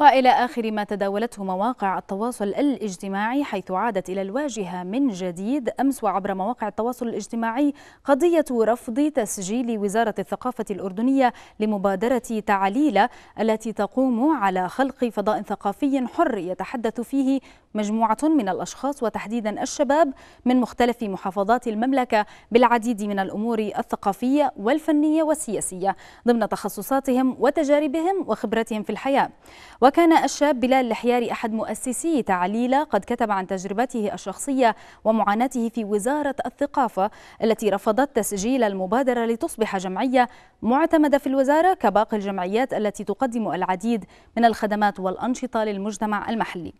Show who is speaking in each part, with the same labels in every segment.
Speaker 1: والى اخر ما تداولته مواقع التواصل الاجتماعي حيث عادت الى الواجهه من جديد امس وعبر مواقع التواصل الاجتماعي قضيه رفض تسجيل وزاره الثقافه الاردنيه لمبادره تعليله التي تقوم على خلق فضاء ثقافي حر يتحدث فيه مجموعه من الاشخاص وتحديدا الشباب من مختلف محافظات المملكه بالعديد من الامور الثقافيه والفنيه والسياسيه ضمن تخصصاتهم وتجاربهم وخبرتهم في الحياه وكان الشاب بلال الحياري أحد مؤسسي تعليلة قد كتب عن تجربته الشخصية ومعاناته في وزارة الثقافة التي رفضت تسجيل المبادرة لتصبح جمعية معتمدة في الوزارة كباقي الجمعيات التي تقدم العديد من الخدمات والأنشطة للمجتمع المحلي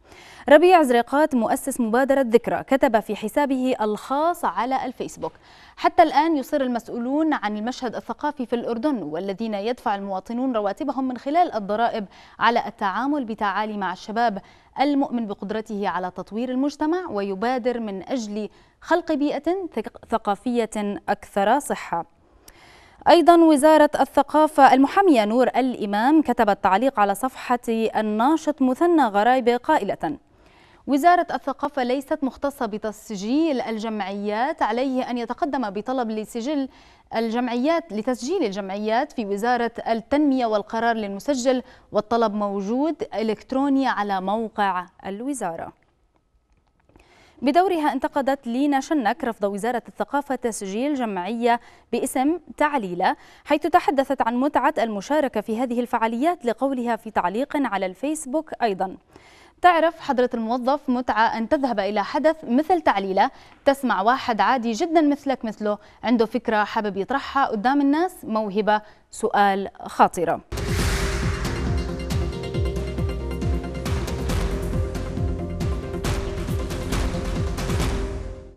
Speaker 1: ربيع زريقات مؤسس مبادرة ذكرى كتب في حسابه الخاص على الفيسبوك حتى الآن يصر المسؤولون عن المشهد الثقافي في الأردن والذين يدفع المواطنون رواتبهم من خلال الضرائب على التعامل التعامل بتعالي مع الشباب المؤمن بقدرته على تطوير المجتمع ويبادر من أجل خلق بيئة ثقافية أكثر صحة أيضا وزارة الثقافة المحامية نور الإمام كتبت تعليق على صفحة الناشط مثنى غرايب قائلة وزارة الثقافة ليست مختصة بتسجيل الجمعيات عليه أن يتقدم بطلب لسجل الجمعيات لتسجيل الجمعيات في وزارة التنمية والقرار للمسجل والطلب موجود إلكتروني على موقع الوزارة بدورها انتقدت لينا شنك رفض وزارة الثقافة تسجيل جمعية باسم تعليلة حيث تحدثت عن متعة المشاركة في هذه الفعاليات لقولها في تعليق على الفيسبوك أيضا تعرف حضرة الموظف متعة أن تذهب إلى حدث مثل تعليلة تسمع واحد عادي جدا مثلك مثله عنده فكرة حابب يطرحها قدام الناس موهبة سؤال خاطرة